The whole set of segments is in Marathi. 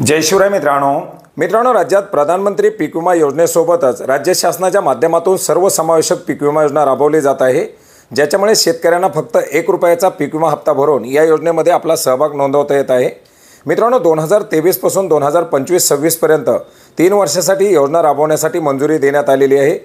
जय शिवराय मित्रांनो मित्रांनो राज्यात प्रधानमंत्री पीक विमा योजनेसोबतच राज्य शासनाच्या माध्यमातून सर्वसमावेशक पीक विमा योजना राबवली जात आहे ज्याच्यामुळे शेतकऱ्यांना फक्त एक रुपयाचा पीक विमा हप्ता भरून या योजनेमध्ये आपला सहभाग नोंदवता येत आहे मित्रांनो दोन हजार तेवीसपासून दोन हजार पंचवीस सव्वीसपर्यंत तीन वर्षासाठी योजना राबवण्यासाठी मंजुरी देण्यात आलेली आहे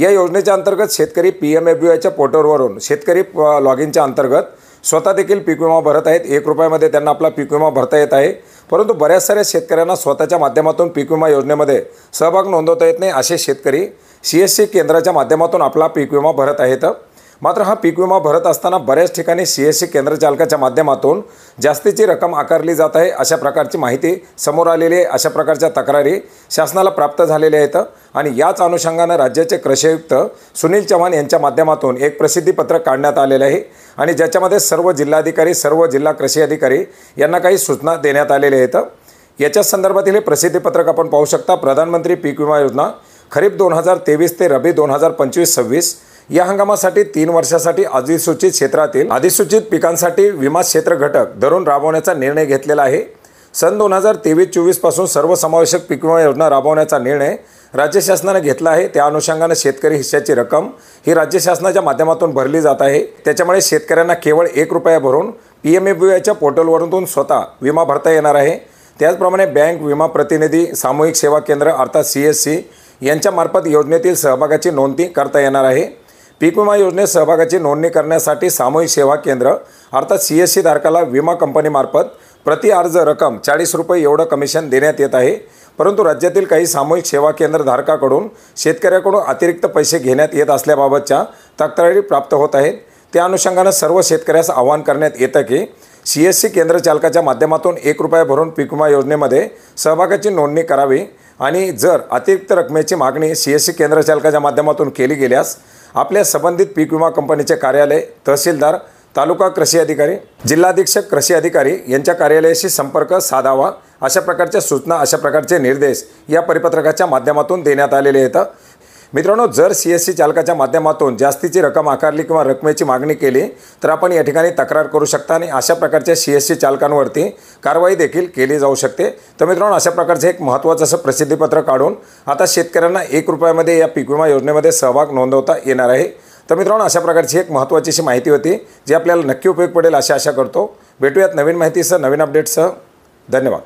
या योजनेच्या अंतर्गत शेतकरी पी एम एफ बी आयच्या पोर्टलवरून शेतकरी लॉग इनच्या अंतर्गत स्वतः देखील पीक विमा भरत आहेत एक रुपयामध्ये त्यांना आपला पीक विमा भरता येत आहे परंतु बऱ्याच साऱ्या शेतकऱ्यांना स्वतःच्या माध्यमातून पीक विमा योजनेमध्ये सहभाग नोंदवता येत नाही असे शेतकरी सी एस सी केंद्राच्या माध्यमातून आपला पीक विमा भरत आहेत मात्र हा पीक विमा भरत असताना बऱ्याच ठिकाणी सी एस सी केंद्रचालकाच्या माध्यमातून जास्तीची रक्कम आकारली जात आहे अशा प्रकारची माहिती समोर आलेली आहे अशा प्रकारच्या तक्रारी शासनाला प्राप्त झालेल्या आहेत आणि याच अनुषंगानं राज्याचे कृषी आयुक्त सुनील चव्हाण यांच्या माध्यमातून एक प्रसिद्धीपत्रक काढण्यात आलेलं आहे आणि ज्याच्यामध्ये सर्व जिल्हाधिकारी सर्व जिल्हा कृषी अधिकारी यांना काही सूचना देण्यात आलेल्या आहेत याच्या संदर्भातील हे प्रसिद्धीपत्रक आपण पाहू शकता प्रधानमंत्री पीक विमा योजना खरीप दोन हजार तेवीस ते रबी दोन हजार पंचवीस सव्वीस या हंगामासाठी तीन वर्षासाठी अधिसूचित क्षेत्रातील अधिसूचित पिकांसाठी विमा क्षेत्र घटक धरून राबवण्याचा निर्णय घेतलेला आहे सन दोन हजार तेवीस चोवीसपासून सर्वसमावेशक पीक विमा योजना राबवण्याचा निर्णय राज्य शासनाने घेतला आहे त्या अनुषंगाने शेतकरी हिश्श्याची रक्कम ही राज्य शासनाच्या माध्यमातून भरली जात आहे त्याच्यामुळे शेतकऱ्यांना केवळ एक रुपया भरून पी एम एफ आयच्या पोर्टलवरून स्वतः विमा भरता येणार आहे त्याचप्रमाणे बँक विमा प्रतिनिधी सामूहिक सेवा केंद्र अर्थात सी एस सी यांच्यामार्फत योजनेतील सहभागाची नोंदणी करता येणार आहे पीक विमा योजनेत सहभागाची नोंदणी करण्यासाठी सामूहिक सेवा केंद्र अर्थात सी एस सी धारकाला विमा कंपनीमार्फत प्रति अर्ज रक्कम चाळीस रुपये एवढं कमिशन देण्यात येत आहे परंतु राज्यातील काही सामूहिक सेवा केंद्र धारकाकडून शेतकऱ्याकडून अतिरिक्त पैसे घेण्यात येत असल्याबाबतच्या तक्रारी प्राप्त होत आहेत त्या अनुषंगानं सर्व शेतकऱ्यास आवाहन करण्यात येतं की सी एस सी चालकाच्या माध्यमातून एक रुपया भरून पीक विमा योजनेमध्ये सहभागाची नोंदणी करावी आणि जर अतिरिक्त रकमेची मागणी सी एस सी केंद्रचालकाच्या माध्यमातून केली गेल्यास आपल्या संबंधित पीक विमा कंपनीचे कार्यालय तहसीलदार तालुका कृषी अधिकारी जिल्हाधीक्षक कृषी अधिकारी यांच्या कार्यालयाशी संपर्क साधावा अशा प्रकारच्या सूचना अशा प्रकारचे निर्देश या परिपत्रकाच्या माध्यमातून देण्यात आलेले आहेत मित्रांनो जर सी एस सी चालकाच्या माध्यमातून जास्तीची रक्कम आकारली किंवा रकमेची मागणी केली तर आपण या ठिकाणी तक्रार करू शकता आणि अशा प्रकारच्या सी एस सी चालकांवरती कारवाई देखील केली जाऊ शकते तर मित्रांनो अशा प्रकारचं एक महत्त्वाचं असं प्रसिद्धीपत्र काढून आता शेतकऱ्यांना एक रुपयामध्ये या पीक विमा योजनेमध्ये सहभाग नोंदवता येणार आहे तर मित्रांनो अशा प्रकारची एक महत्त्वाची अशी माहिती होती जी आपल्याला नक्की उपयोग पडेल अशी आशा करतो भेटूयात नवीन माहितीसह नवीन अपडेट्ससह धन्यवाद